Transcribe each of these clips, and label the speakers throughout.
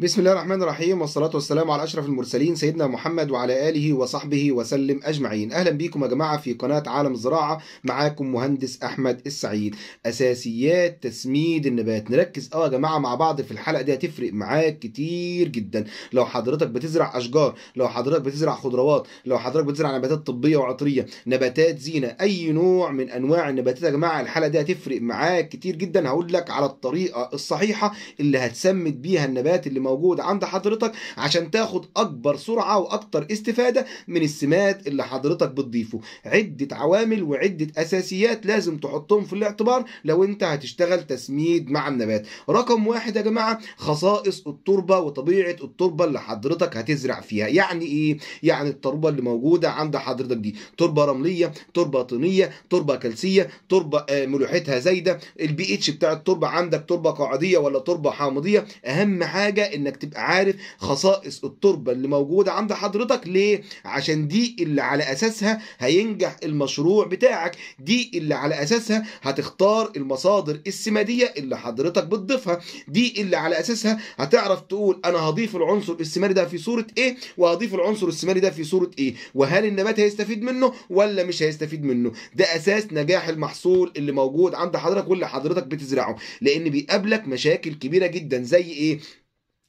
Speaker 1: بسم الله الرحمن الرحيم والصلاة والسلام على أشرف المرسلين سيدنا محمد وعلى آله وصحبه وسلم أجمعين أهلا بكم يا جماعة في قناة عالم الزراعة معاكم مهندس أحمد السعيد أساسيات تسميد النبات نركز أه يا جماعة مع بعض في الحلقة دي هتفرق معاك كتير جدا لو حضرتك بتزرع أشجار لو حضرتك بتزرع خضروات لو حضرتك بتزرع نباتات طبية وعطرية نباتات زينة أي نوع من أنواع النباتات يا جماعة الحلقة دي هتفرق معاك كتير جدا هقول لك على الطريقة الصحيحة اللي هتسمد بيها النبات اللي موجودة عند حضرتك عشان تاخد أكبر سرعة وأكتر استفادة من السمات اللي حضرتك بتضيفه عدة عوامل وعدة أساسيات لازم تحطهم في الاعتبار لو أنت هتشتغل تسميد مع النبات رقم واحد يا جماعة خصائص التربة وطبيعة التربة اللي حضرتك هتزرع فيها يعني إيه؟ يعني التربة اللي موجودة عند حضرتك دي تربة رملية تربة طينية تربة كلسية تربة آه، ملوحتها زايدة البي اتش بتاع التربة عندك تربة قاعدية ولا تربة حامضية أهم حاجة انك تبقى عارف خصائص التربه اللي موجوده عند حضرتك ليه عشان دي اللي على اساسها هينجح المشروع بتاعك دي اللي على اساسها هتختار المصادر السماديه اللي حضرتك بتضيفها دي اللي على اساسها هتعرف تقول انا هضيف العنصر السماري ده في صوره ايه وهضيف العنصر السماري ده في صوره ايه وهل النبات هيستفيد منه ولا مش هيستفيد منه ده اساس نجاح المحصول اللي موجود عند حضرتك واللي حضرتك بتزرعه لان بيقابلك مشاكل كبيره جدا زي ايه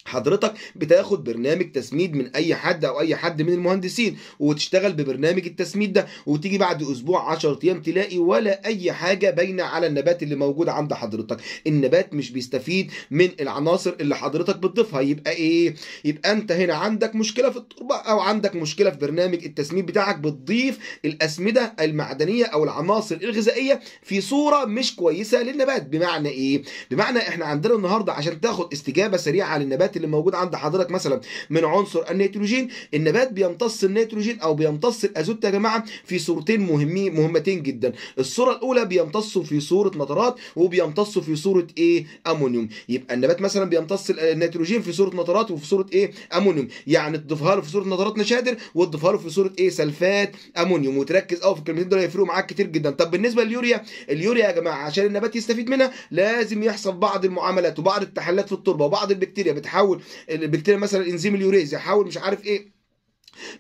Speaker 1: حضرتك بتاخد برنامج تسميد من اي حد او اي حد من المهندسين وتشتغل ببرنامج التسميد ده وتيجي بعد اسبوع 10 ايام تلاقي ولا اي حاجه باينه على النبات اللي موجود عند حضرتك النبات مش بيستفيد من العناصر اللي حضرتك بتضيفها يبقى ايه يبقى انت هنا عندك مشكله في التربه او عندك مشكله في برنامج التسميد بتاعك بتضيف الاسمده المعدنيه او العناصر الغذائيه في صوره مش كويسه للنبات بمعنى ايه بمعنى احنا عندنا النهارده عشان تاخد استجابه سريعه للنبات اللي موجود عند حضرتك مثلا من عنصر النيتروجين النبات بيمتص النيتروجين او بيمتص الازوت يا جماعه في صورتين مهمين مهمتين جدا الصوره الاولى بيمتصه في صوره نترات وبيمتصه في صوره ايه امونيوم يبقى النبات مثلا بيمتص النيتروجين في صوره نترات وفي صوره ايه امونيوم يعني تضيفها له في صوره نترات نشادر وتضيفها له في صوره ايه سلفات امونيوم وتركز قوي في الكلمتين دول هيفرقوا معاك كتير جدا طب بالنسبه لليوريا اليوريا يا جماعه عشان النبات يستفيد منها لازم يحصل بعض المعاملات وبعض التحليلات في التربه وبعض البكتيريا بتحاول يحول البكتيريا مثلا انزيم اليوريز يحول مش عارف ايه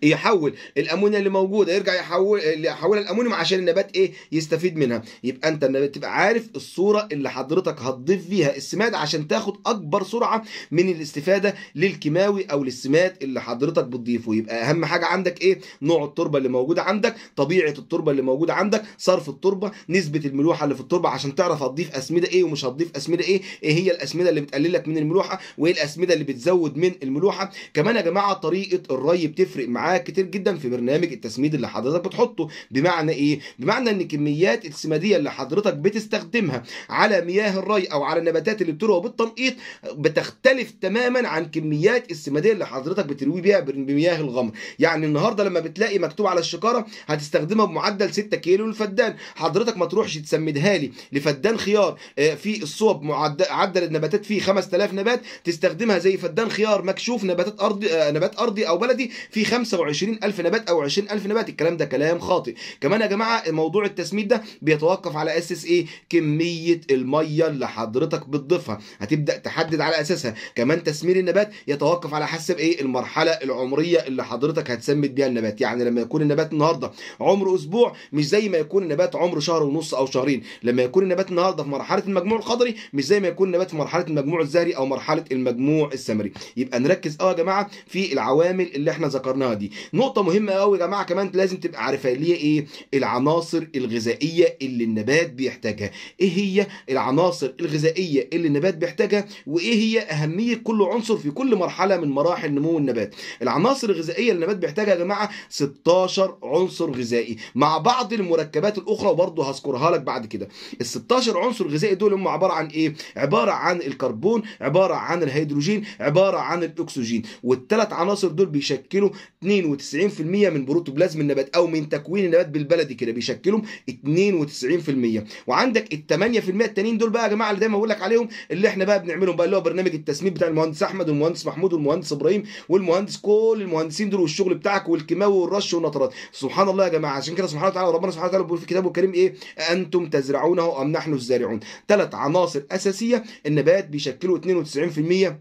Speaker 1: يحول الامونيا اللي موجوده يرجع يحول يحولها الامونيوم عشان النبات ايه يستفيد منها يبقى انت تبقى عارف الصوره اللي حضرتك هتضيف فيها السماد عشان تاخد اكبر سرعه من الاستفاده للكيماوي او للسماد اللي حضرتك بتضيفه يبقى اهم حاجه عندك ايه نوع التربه اللي موجوده عندك طبيعه التربه اللي موجوده عندك صرف التربه نسبه الملوحه اللي في التربه عشان تعرف هتضيف اسمده ايه ومش هتضيف اسمده ايه ايه هي الاسمده اللي بتقلل لك من الملوحه وايه الاسمده اللي بتزود من الملوحه كمان يا جماعه طريقه الري بتفرق بتفرق معاك كتير جدا في برنامج التسميد اللي حضرتك بتحطه بمعنى ايه بمعنى ان كميات السماديه اللي حضرتك بتستخدمها على مياه الري او على النباتات اللي بتروى بالتنقيط بتختلف تماما عن كميات السماديه اللي حضرتك بتروي بيها بمياه الغمر يعني النهارده لما بتلاقي مكتوب على الشكاره هتستخدمها بمعدل 6 كيلو للفدان حضرتك ما تروحش تسمدها لي لفدان خيار آه، في الصوب معدل النباتات فيه 5000 نبات تستخدمها زي فدان خيار مكشوف نباتات ارضي آه، نبات ارضي او بلدي فيه 25000 نبات او 20000 نبات الكلام ده كلام خاطئ كمان يا جماعه موضوع التسميد ده بيتوقف على اساس ايه كميه الميه اللي حضرتك بتضيفها هتبدا تحدد على اساسها كمان تسمير النبات يتوقف على حسب ايه المرحله العمريه اللي حضرتك هتسمد بيها النبات يعني لما يكون النبات النهارده عمره اسبوع مش زي ما يكون النبات عمره شهر ونص او شهرين لما يكون النبات النهارده في مرحله المجموع الخضري مش زي ما يكون النبات في مرحله المجموع الزهري او مرحله المجموع السمري يبقى نركز اه يا جماعه في العوامل اللي احنا ذكرناها اتفقنا دي نقطه مهمه قوي يا جماعه كمان لازم تبقى عارفها اللي هي ايه العناصر الغذائيه اللي النبات بيحتاجها ايه هي العناصر الغذائيه اللي النبات بيحتاجها وايه هي اهميه كل عنصر في كل مرحله من مراحل نمو النبات العناصر الغذائيه اللي النبات بيحتاجها يا جماعه 16 عنصر غذائي مع بعض المركبات الاخرى وبرضه هذكرها لك بعد كده ال 16 عنصر غذائي دول هم عباره عن ايه عباره عن الكربون عباره عن الهيدروجين عباره عن الاكسجين والثلاث عناصر دول بيشكلوا 92% من بروتوبلازم النبات او من تكوين النبات بالبلدي كده بيشكلهم 92% وعندك ال 8% التانيين دول بقى يا جماعه اللي دايما بقول لك عليهم اللي احنا بقى بنعملهم بقى اللي هو برنامج التسميد بتاع المهندس احمد والمهندس محمود والمهندس ابراهيم والمهندس كل المهندسين دول والشغل بتاعك والكيماوي والرش والنطرات سبحان الله يا جماعه عشان كده سبحانه وتعالى ربنا سبحانه وتعالى بيقول في كتابه الكريم ايه انتم تزرعونه ام نحن الزارعون ثلاث عناصر اساسيه النبات بيشكلوا 92%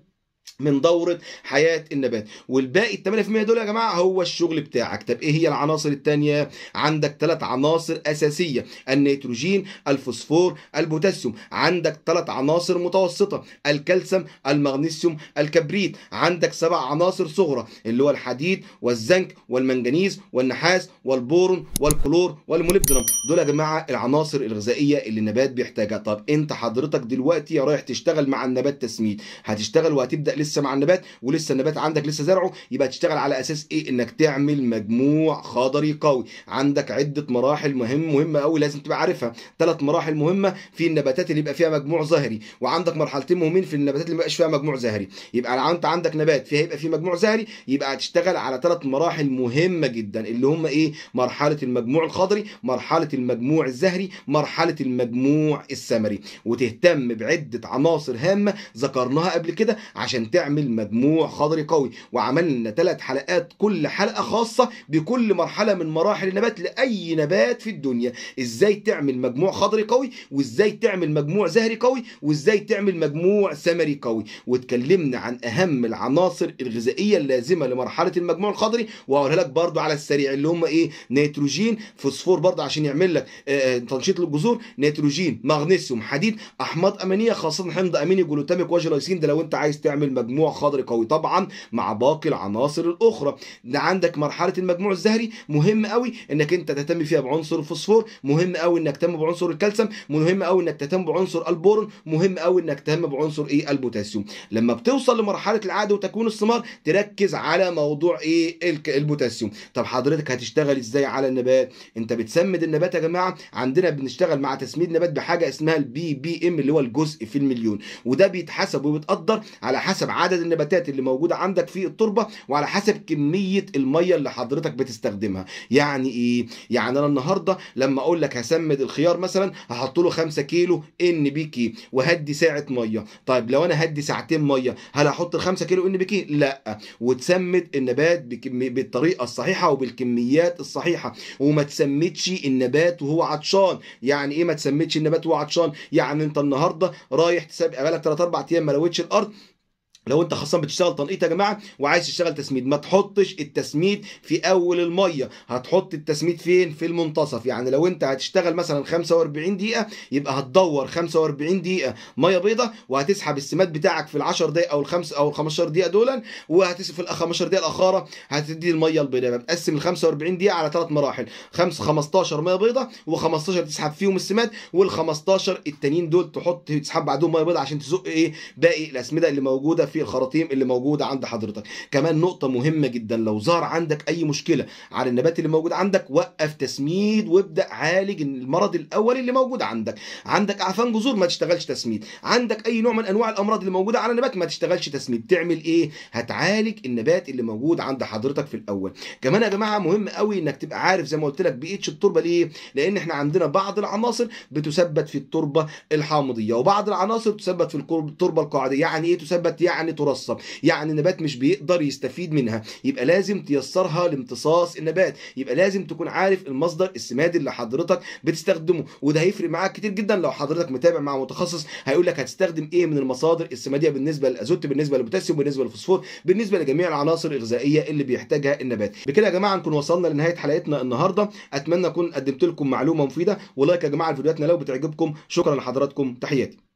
Speaker 1: من دورة حياة النبات والباقي ال 8% دول يا جماعة هو الشغل بتاعك طب ايه هي العناصر التانية عندك تلات عناصر اساسية النيتروجين الفوسفور البوتاسيوم عندك تلات عناصر متوسطة الكالسيوم المغنيسيوم الكبريت عندك سبع عناصر صغرى اللي هو الحديد والزنك والمنجنيز والنحاس والبورون والكلور والمولبدنم دول يا جماعة العناصر الغذائية اللي النبات بيحتاجها طب انت حضرتك دلوقتي رايح تشتغل مع النبات تسميد هتشتغل وهتبدأ لسه مع النبات ولسه النبات عندك لسه زرعه يبقى تشتغل على اساس ايه انك تعمل مجموع خضري قوي عندك عده مراحل مهم مهمه قوي لازم تبقى عارفها ثلاث مراحل مهمه في النباتات اللي يبقى فيها مجموع زهري وعندك مرحلتين مهمين في النباتات اللي ما يبقاش فيها مجموع زهري يبقى لو انت عندك نبات فيها هيبقى فيه مجموع زهري يبقى هتشتغل على ثلاث مراحل مهمه جدا اللي هم ايه مرحله المجموع الخضري مرحله المجموع الزهري مرحله المجموع السمري وتهتم بعده عناصر هامه ذكرناها قبل كده عشان عشان تعمل مجموع خضري قوي وعملنا ثلاث حلقات كل حلقه خاصه بكل مرحله من مراحل النبات لاي نبات في الدنيا ازاي تعمل مجموع خضري قوي وازاي تعمل مجموع زهري قوي وازاي تعمل مجموع ثمري قوي واتكلمنا عن اهم العناصر الغذائيه اللازمه لمرحله المجموع الخضري وهقولها لك برضو على السريع اللي هم ايه نيتروجين فوسفور برضو عشان يعمل لك آه، آه، تنشيط للجذور نيتروجين مغنيسيوم حديد احماض امينيه خاصه حمض اميني جلوتاميك وجلايسين ده لو انت عايز تعمل المجموع مجموع خضري قوي طبعا مع باقي العناصر الاخرى ده عندك مرحله المجموع الزهري مهم قوي انك انت تهتم فيها بعنصر الفوسفور مهم قوي انك تهتم بعنصر الكالسيوم مهم قوي انك تهتم بعنصر البورون مهم قوي انك تهتم بعنصر ايه البوتاسيوم لما بتوصل لمرحله العاده وتكوين الثمار تركز على موضوع ايه البوتاسيوم طب حضرتك هتشتغل ازاي على النبات انت بتسمد النبات يا جماعه عندنا بنشتغل مع تسميد نبات بحاجه اسمها البي بي ام اللي هو الجزء في المليون وده بيتحسب وبيتقدر على حسب حسب عدد النباتات اللي موجوده عندك في التربه وعلى حسب كميه الميه اللي حضرتك بتستخدمها يعني ايه يعني انا النهارده لما اقول لك هسمد الخيار مثلا هحط له 5 كيلو ان بي كي وهدي ساعه ميه طيب لو انا هدي ساعتين ميه هل احط ال 5 كيلو ان بي كي لا وتسمد النبات بالطريقه الصحيحه وبالكميات الصحيحه وما تسمدش النبات وهو عطشان يعني ايه ما تسمدش النبات وهو عطشان يعني انت النهارده رايح تسابق بقالك 3 4 ايام ما لويتش الارض لو انت خاصه بتشتغل تنقيط يا جماعه وعايز تشتغل تسميد ما تحطش التسميد في اول الميه هتحط التسميد فين في المنتصف يعني لو انت هتشتغل مثلا 45 دقيقه يبقى هتدور 45 دقيقه ميه بيضه وهتسحب السماد بتاعك في ال 10 دقائق او الخمس او ال 15 دقيقه دول وهتسحب في ال 15 دقيقه الاخاره هتدي الميه البيضاء يبقى مقسم ال 45 دقيقه على ثلاث مراحل 5 15 ميه بيضه و15 تسحب فيهم السماد وال 15 التانيين دول تحط تسحب بعدهم ميه بيضاء عشان تزق ايه باقي الاسمده اللي موجوده في الخراطيم اللي موجوده عند حضرتك كمان نقطه مهمه جدا لو ظهر عندك اي مشكله على النبات اللي موجود عندك وقف تسميد وابدا عالج المرض الاول اللي موجود عندك عندك اعفان جذور ما تشتغلش تسميد عندك اي نوع من انواع الامراض اللي موجوده على النبات ما تشتغلش تسميد تعمل ايه هتعالج النبات اللي موجود عند حضرتك في الاول كمان يا جماعه مهم قوي انك تبقى عارف زي ما قلت لك بي اتش التربه ليه لان احنا عندنا بعض العناصر بتثبت في التربه الحامضيه وبعض العناصر تثبت في التربه القاعديه يعني ايه تثبت يعني يعني ترسب يعني النبات مش بيقدر يستفيد منها يبقى لازم تيسرها لامتصاص النبات يبقى لازم تكون عارف المصدر السمادي اللي حضرتك بتستخدمه وده هيفرق معاك كتير جدا لو حضرتك متابع مع متخصص هيقول لك هتستخدم ايه من المصادر السماديه بالنسبه للازوت بالنسبه للبوتاسيوم بالنسبه للفوسفور بالنسبه لجميع العناصر الغذائيه اللي بيحتاجها النبات بكده يا جماعه نكون وصلنا لنهايه حلقتنا النهارده اتمنى اكون قدمت لكم معلومه مفيده ولايك يا جماعه لفيديوهاتنا لو بتعجبكم شكرا لحضراتكم تحياتي